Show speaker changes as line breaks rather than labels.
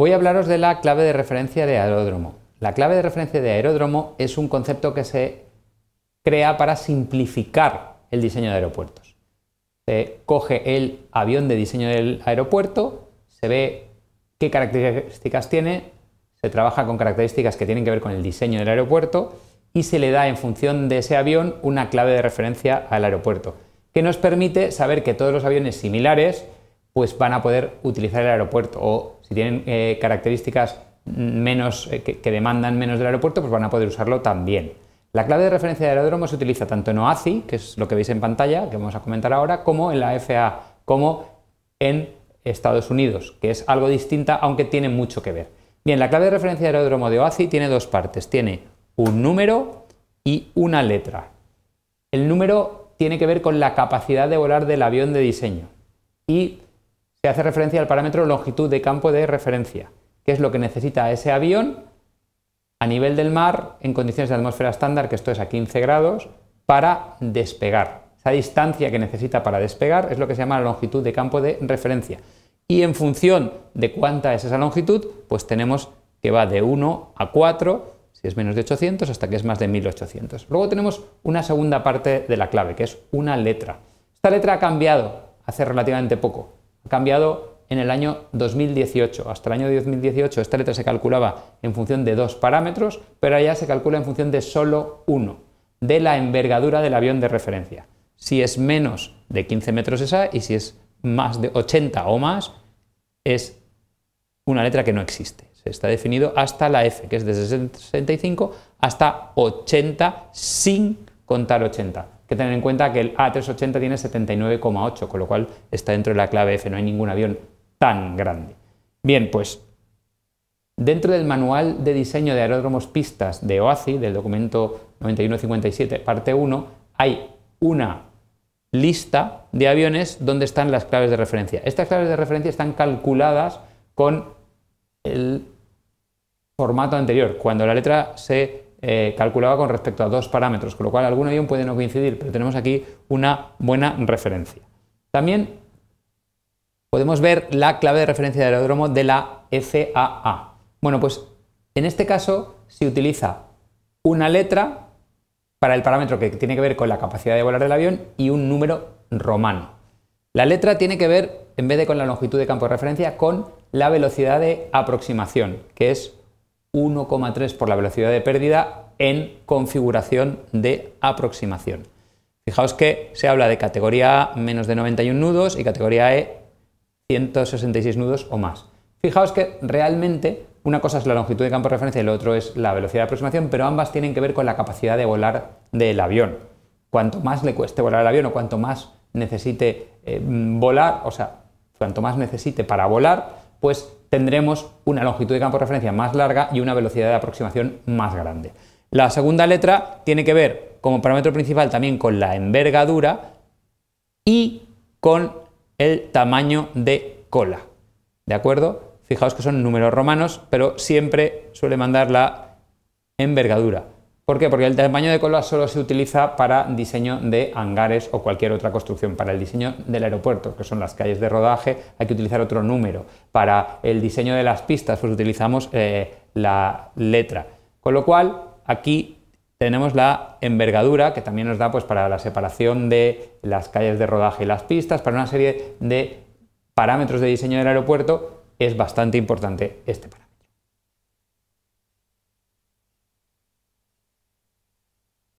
Voy a hablaros de la clave de referencia de aeródromo. La clave de referencia de aeródromo es un concepto que se crea para simplificar el diseño de aeropuertos. Se coge el avión de diseño del aeropuerto, se ve qué características tiene, se trabaja con características que tienen que ver con el diseño del aeropuerto y se le da en función de ese avión una clave de referencia al aeropuerto, que nos permite saber que todos los aviones similares pues van a poder utilizar el aeropuerto. O si tienen eh, características menos, eh, que, demandan menos del aeropuerto, pues van a poder usarlo también. La clave de referencia de aeródromo se utiliza tanto en OACI, que es lo que veis en pantalla, que vamos a comentar ahora, como en la FAA, como en Estados Unidos, que es algo distinta, aunque tiene mucho que ver. Bien, la clave de referencia de aeródromo de OACI tiene dos partes. Tiene un número y una letra. El número tiene que ver con la capacidad de volar del avión de diseño y se hace referencia al parámetro longitud de campo de referencia, que es lo que necesita ese avión a nivel del mar, en condiciones de atmósfera estándar, que esto es a 15 grados, para despegar. Esa distancia que necesita para despegar es lo que se llama la longitud de campo de referencia. Y en función de cuánta es esa longitud, pues tenemos que va de 1 a 4, si es menos de 800, hasta que es más de 1800. Luego tenemos una segunda parte de la clave, que es una letra. Esta letra ha cambiado hace relativamente poco cambiado en el año 2018. Hasta el año 2018 esta letra se calculaba en función de dos parámetros, pero ahora ya se calcula en función de solo uno, de la envergadura del avión de referencia. Si es menos de 15 metros esa y si es más de 80 o más, es una letra que no existe. Se está definido hasta la F, que es de 65 hasta 80 sin contar 80 que tener en cuenta que el A380 tiene 79,8, con lo cual está dentro de la clave F, no hay ningún avión tan grande. Bien, pues dentro del manual de diseño de aeródromos pistas de OACI, del documento 9157, parte 1, hay una lista de aviones donde están las claves de referencia. Estas claves de referencia están calculadas con el formato anterior, cuando la letra se eh, calculaba con respecto a dos parámetros, con lo cual algún avión puede no coincidir, pero tenemos aquí una buena referencia. También podemos ver la clave de referencia de aeródromo de la FAA. Bueno, pues en este caso se utiliza una letra para el parámetro que tiene que ver con la capacidad de volar del avión y un número romano. La letra tiene que ver, en vez de con la longitud de campo de referencia, con la velocidad de aproximación, que es 1,3 por la velocidad de pérdida en configuración de aproximación. Fijaos que se habla de categoría A menos de 91 nudos y categoría E 166 nudos o más. Fijaos que realmente una cosa es la longitud de campo de referencia y lo otro es la velocidad de aproximación, pero ambas tienen que ver con la capacidad de volar del avión. Cuanto más le cueste volar el avión o cuanto más necesite eh, volar, o sea, cuanto más necesite para volar, pues tendremos una longitud de campo de referencia más larga y una velocidad de aproximación más grande. La segunda letra tiene que ver como parámetro principal también con la envergadura y con el tamaño de cola. ¿De acuerdo? Fijaos que son números romanos, pero siempre suele mandar la envergadura. ¿Por qué? Porque el tamaño de cola solo se utiliza para diseño de hangares o cualquier otra construcción. Para el diseño del aeropuerto, que son las calles de rodaje, hay que utilizar otro número. Para el diseño de las pistas, pues utilizamos eh, la letra. Con lo cual, aquí tenemos la envergadura que también nos da pues, para la separación de las calles de rodaje y las pistas, para una serie de parámetros de diseño del aeropuerto, es bastante importante este parámetro.